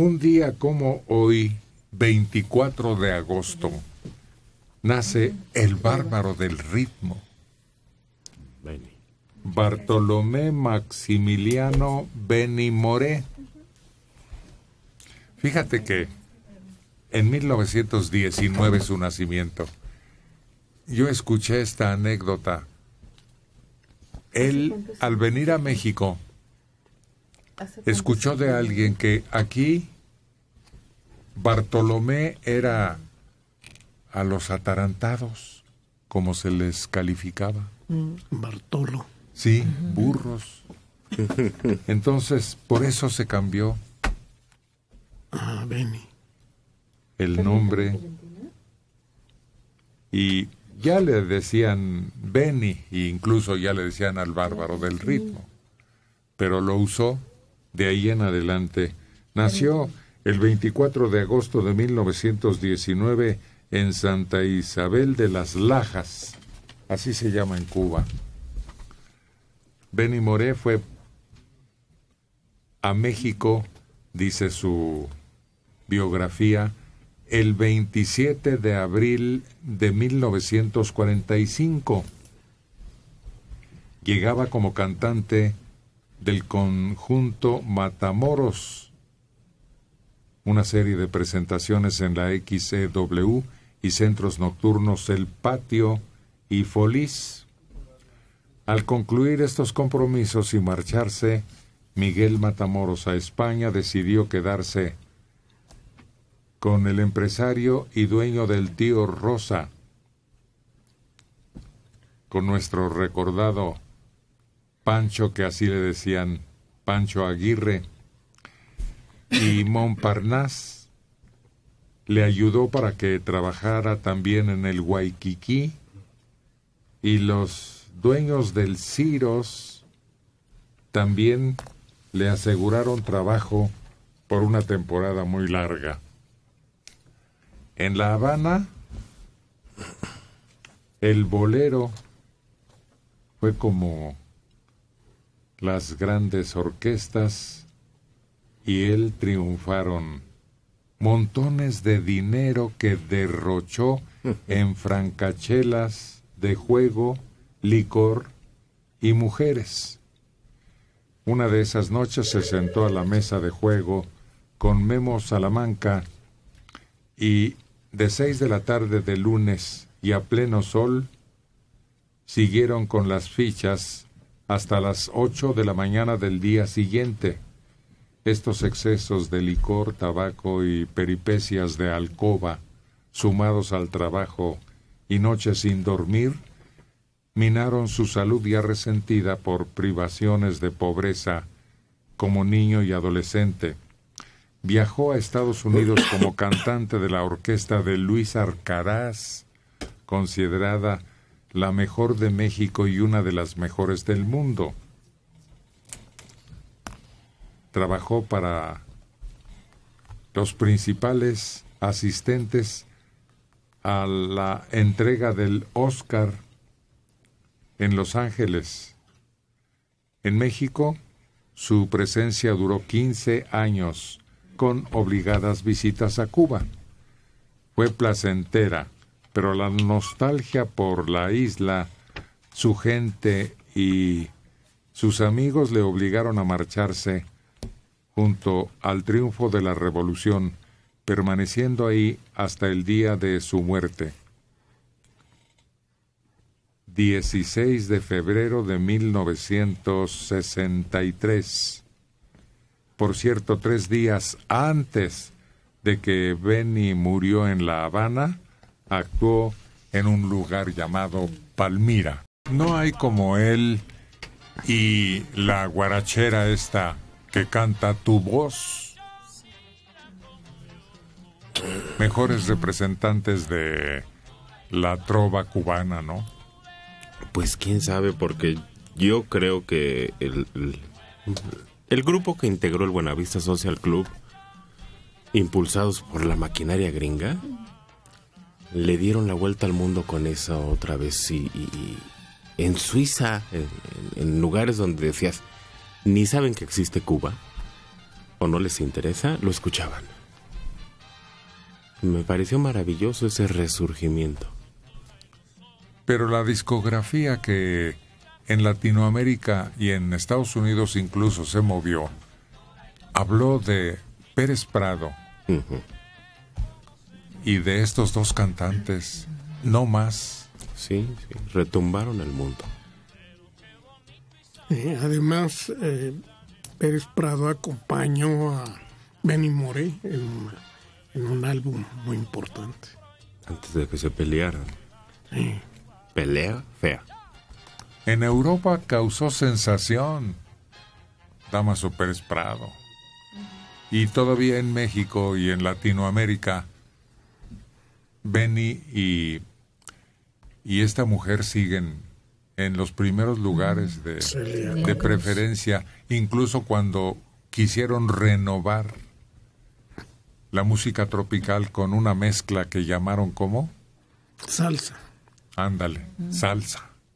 Un día como hoy, 24 de agosto, nace el bárbaro del ritmo. Bartolomé Maximiliano Beni Fíjate que en 1919 su nacimiento. Yo escuché esta anécdota. Él, al venir a México, escuchó de alguien que aquí Bartolomé era a los atarantados, como se les calificaba. Mm. Bartolo. Sí, burros. Entonces, por eso se cambió. Ah, el nombre. Y ya le decían Benny, e incluso ya le decían al bárbaro del ritmo. Pero lo usó de ahí en adelante. Nació el 24 de agosto de 1919 en Santa Isabel de las Lajas, así se llama en Cuba. Benny Moré fue a México, dice su biografía, el 27 de abril de 1945. Llegaba como cantante del conjunto Matamoros. Una serie de presentaciones en la xcw y centros nocturnos El Patio y Folís. Al concluir estos compromisos y marcharse, Miguel Matamoros a España decidió quedarse con el empresario y dueño del tío Rosa, con nuestro recordado Pancho, que así le decían Pancho Aguirre, y Montparnasse le ayudó para que trabajara también en el Waikiki y los dueños del Ciros también le aseguraron trabajo por una temporada muy larga. En La Habana, el bolero fue como las grandes orquestas y él triunfaron montones de dinero que derrochó en francachelas de juego, licor y mujeres. Una de esas noches se sentó a la mesa de juego con Memo Salamanca y de seis de la tarde de lunes y a pleno sol siguieron con las fichas hasta las ocho de la mañana del día siguiente. Estos excesos de licor, tabaco y peripecias de alcoba, sumados al trabajo y noches sin dormir, minaron su salud ya resentida por privaciones de pobreza como niño y adolescente. Viajó a Estados Unidos como cantante de la orquesta de Luis Arcaraz, considerada la mejor de México y una de las mejores del mundo. Trabajó para los principales asistentes a la entrega del Oscar en Los Ángeles. En México, su presencia duró 15 años, con obligadas visitas a Cuba. Fue placentera pero la nostalgia por la isla, su gente y sus amigos le obligaron a marcharse junto al triunfo de la revolución, permaneciendo ahí hasta el día de su muerte. 16 de febrero de 1963. Por cierto, tres días antes de que Benny murió en La Habana, actuó en un lugar llamado Palmira. No hay como él y la guarachera esta que canta tu voz. Mejores representantes de la trova cubana, ¿no? Pues quién sabe, porque yo creo que el, el grupo que integró el Buenavista Social Club, impulsados por la maquinaria gringa, le dieron la vuelta al mundo con esa otra vez. Y, en Suiza, en, lugares donde decías, ni saben que existe Cuba, o no les interesa, lo escuchaban. Me pareció maravilloso ese resurgimiento. Pero la discografía que en Latinoamérica y en Estados Unidos incluso se movió, habló de Pérez Prado y de estos dos cantantes, no más. Sí, sí retumbaron el mundo. Eh, además, eh, Pérez Prado acompañó a Benny Moré en, en, un álbum muy importante. Antes de que se pelearan. Sí. Pelea fea. En Europa causó sensación Damaso Pérez Prado. Y todavía en México y en Latinoamérica Benny y, y esta mujer siguen en los primeros lugares mm. de, de preferencia, incluso cuando quisieron renovar la música tropical con una mezcla que llamaron como salsa. Ándale, mm. salsa.